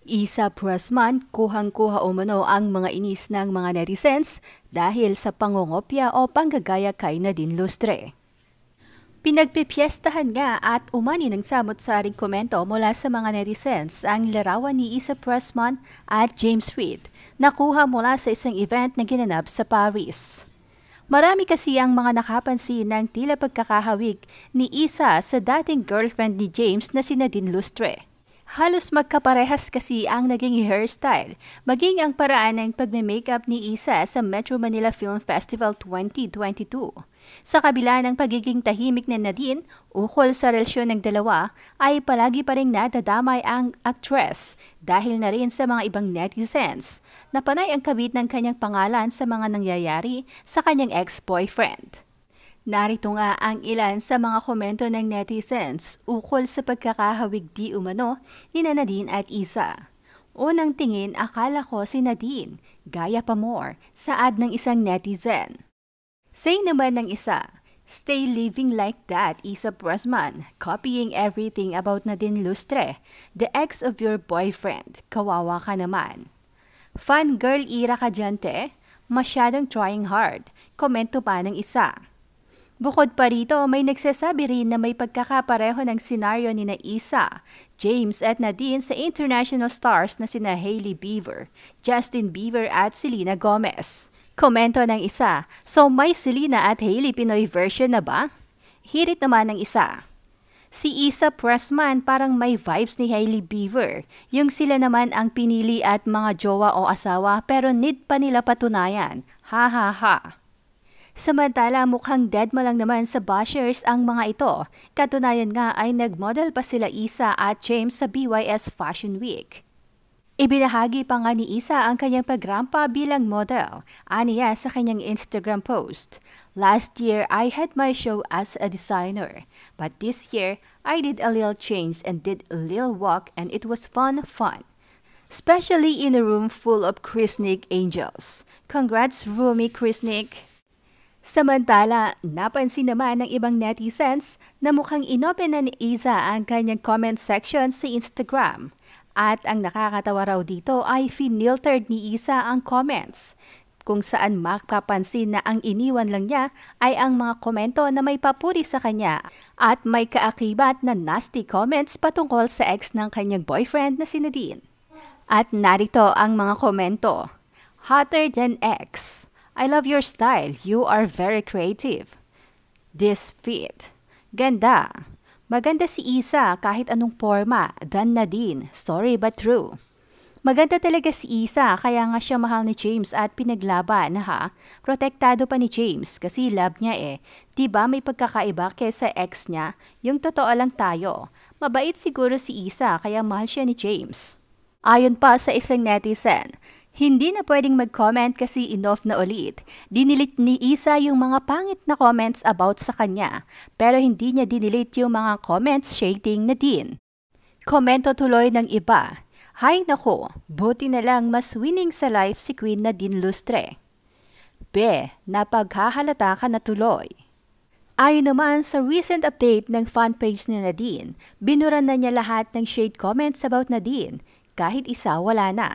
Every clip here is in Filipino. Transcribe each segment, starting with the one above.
Isa Prasman, kuhang-kuha o mano ang mga inis ng mga netizens dahil sa pangongopya o panggagaya kay Nadine Lustre. Pinagpipiestahan nga at umani ng samot-saring komento mula sa mga netizens ang larawan ni Isa Pressman at James Reid na kuha mula sa isang event na ginanap sa Paris. Marami kasi ang mga nakapansin ng tila pagkakahawig ni Isa sa dating girlfriend ni James na si Nadine Lustre. Halos magkaparehas kasi ang naging hairstyle, maging ang paraan ng pagme-makeup ni Isa sa Metro Manila Film Festival 2022. Sa kabila ng pagiging tahimik ni Nadine ukol sa relasyon ng dalawa, ay palagi pa rin nadadamay ang actress dahil na rin sa mga ibang netizens. Napanay ang kabit ng kanyang pangalan sa mga nangyayari sa kanyang ex-boyfriend. Narito nga ang ilan sa mga komento ng netizens ukol sa pagkakahawig di umano ni Nadine at Isa. Unang tingin akala ko si Nadine, gaya pa more, saad ng isang netizen. Say naman ng isa, Stay living like that, Isa Brasman, copying everything about Nadine Lustre, the ex of your boyfriend. Kawawa ka naman. Fan girl ira ka dyan, Masyadong trying hard. Komento pa ng isa. Bukod pa rito, may nagsasabi rin na may pagkakapareho ng senaryo ni na Isa, James at Nadine sa international stars na sina Hailey Bieber, Justin Bieber at Selena Gomez. Komento ng isa, so may Selena at Hailey Pinoy version na ba? Hirit naman ng isa. Si Isa Pressman parang may vibes ni Hailey Bieber. Yung sila naman ang pinili at mga jowa o asawa pero need pa nila patunayan. Ha ha ha. Samantala mukhang dead malang naman sa bashers ang mga ito. Katunayan nga ay nagmodel pa sila Isa at James sa BYS Fashion Week. Ibinahagi pa nga ni Isa ang kanyang pagrampa bilang model, aniya sa kanyang Instagram post. Last year, I had my show as a designer. But this year, I did a little change and did a little walk and it was fun fun. Especially in a room full of Chrisnik angels. Congrats, Rumi Chrisnik! Samantala, napansin naman ng ibang netizens na mukhang inopen na ni Iza ang kanyang comment section sa Instagram. At ang nakakatawa raw dito ay finiltered ni Isa ang comments kung saan mapapansin na ang iniwan lang niya ay ang mga komento na may papuri sa kanya at may kaakibat na nasty comments patungkol sa ex ng kanyang boyfriend na si Nadine. At narito ang mga komento. Hotter than ex. I love your style. You are very creative. This fit. Ganda. Maganda si Isa kahit anong forma. Dan na din. Sorry but true. Maganda talaga si Isa kaya nga siya mahal ni James at pinaglaban ha. Protektado pa ni James kasi love niya eh. Diba may pagkakaiba kesa ex niya? Yung totoo lang tayo. Mabait siguro si Isa kaya mahal siya ni James. Ayon pa sa isang netizen, hindi na pwedeng mag-comment kasi enough na ulit. Dinilit ni Isa yung mga pangit na comments about sa kanya, pero hindi niya dinilit yung mga comments shading na din. Komento tuloy ng iba. Hay nako, buti na lang mas winning sa life si Queen na din lustre. Be, napaghahalata ka na tuloy. Ayon naman sa recent update ng fanpage ni Nadine, binura na niya lahat ng shade comments about Nadine, kahit isa wala na.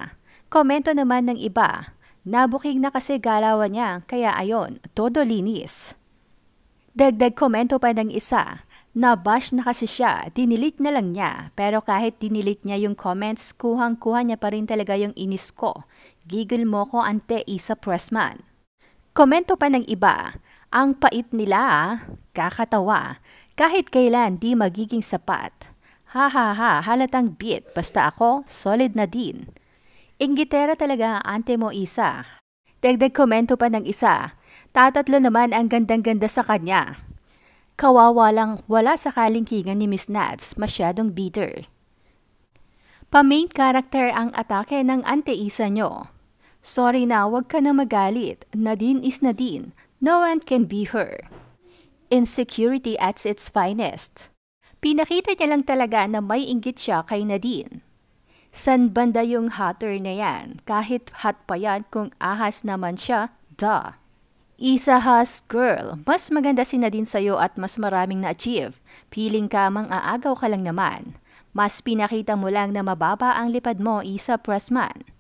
Komento naman ng iba, nabuking na kasi galawan niya kaya ayon, todo linis. Dagdag komento pa ng isa, Nabash na kasi siya, dinilit na lang niya. Pero kahit dinilit niya yung comments, kuhang-kuha niya pa rin talaga yung inis ko. Giggle mo ko ante Isa Pressman. Komento pa ng iba, ang pait nila, ah. kakatawa. Kahit kailan di magiging sapat. Ha ha ha, halatang bit, basta ako, solid na din. Ingitera talaga ang ante mo isa. Dagdag komento pa ng isa, tatatlo naman ang gandang-ganda sa kanya. Kawawa lang wala sa kalingkingan ni Miss Nats, masyadong bitter. Pa-main character ang atake ng ante isa nyo. Sorry na, wag ka na magalit. Nadine is Nadine. No one can be her. Insecurity at its finest. Pinakita niya lang talaga na may inggit siya kay Nadine. San banda yung hotter na yan? Kahit hot pa yan kung ahas naman siya, da. Isahas girl, mas maganda si Nadine sa'yo at mas maraming na-achieve. Piling ka mang aagaw ka lang naman. Mas pinakita mo lang na mababa ang lipad mo, Isa Pressman.